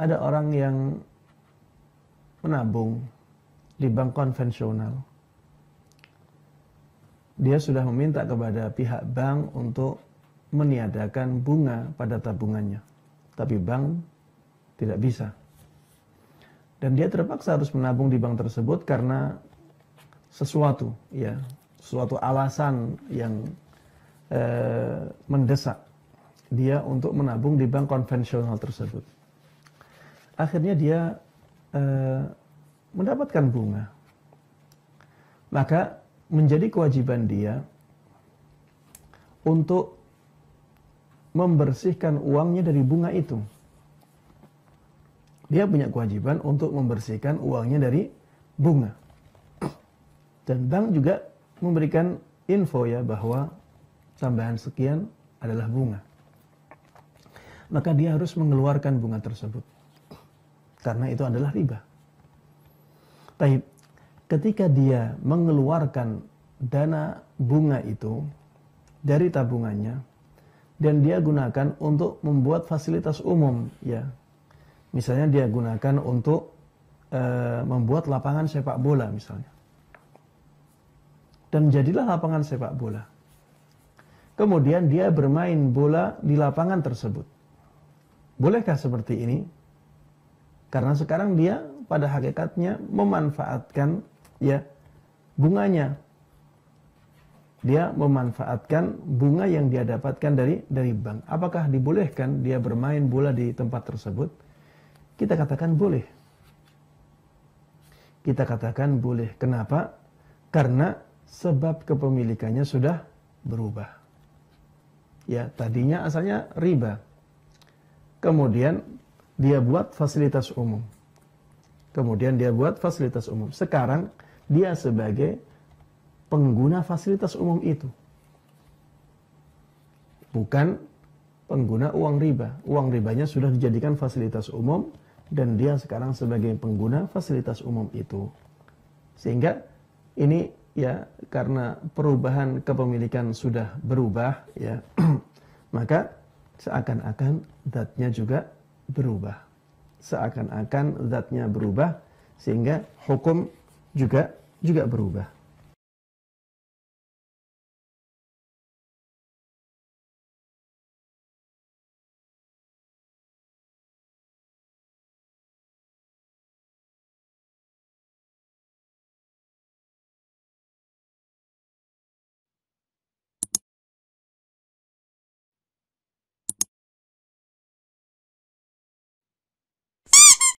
ada orang yang menabung di bank konvensional. Dia sudah meminta kepada pihak bank untuk meniadakan bunga pada tabungannya. Tapi bank tidak bisa. Dan dia terpaksa harus menabung di bank tersebut karena sesuatu, ya, suatu alasan yang eh, mendesak dia untuk menabung di bank konvensional tersebut akhirnya dia eh, mendapatkan bunga. Maka menjadi kewajiban dia untuk membersihkan uangnya dari bunga itu. Dia punya kewajiban untuk membersihkan uangnya dari bunga. Dan bank juga memberikan info ya bahwa tambahan sekian adalah bunga. Maka dia harus mengeluarkan bunga tersebut. Karena itu adalah riba. Tapi ketika dia mengeluarkan dana bunga itu dari tabungannya dan dia gunakan untuk membuat fasilitas umum ya. Misalnya dia gunakan untuk e, membuat lapangan sepak bola misalnya. Dan jadilah lapangan sepak bola. Kemudian dia bermain bola di lapangan tersebut. Bolehkah seperti ini? Karena sekarang dia pada hakikatnya memanfaatkan ya bunganya. Dia memanfaatkan bunga yang dia dapatkan dari dari bank. Apakah dibolehkan dia bermain bola di tempat tersebut? Kita katakan boleh. Kita katakan boleh. Kenapa? Karena sebab kepemilikannya sudah berubah. Ya, tadinya asalnya riba. Kemudian dia buat fasilitas umum. Kemudian dia buat fasilitas umum. Sekarang dia sebagai pengguna fasilitas umum itu. Bukan pengguna uang riba. Uang ribanya sudah dijadikan fasilitas umum dan dia sekarang sebagai pengguna fasilitas umum itu. Sehingga ini ya karena perubahan kepemilikan sudah berubah ya maka seakan-akan zatnya juga berubah. Seakan-akan zatnya berubah sehingga hukum juga juga berubah.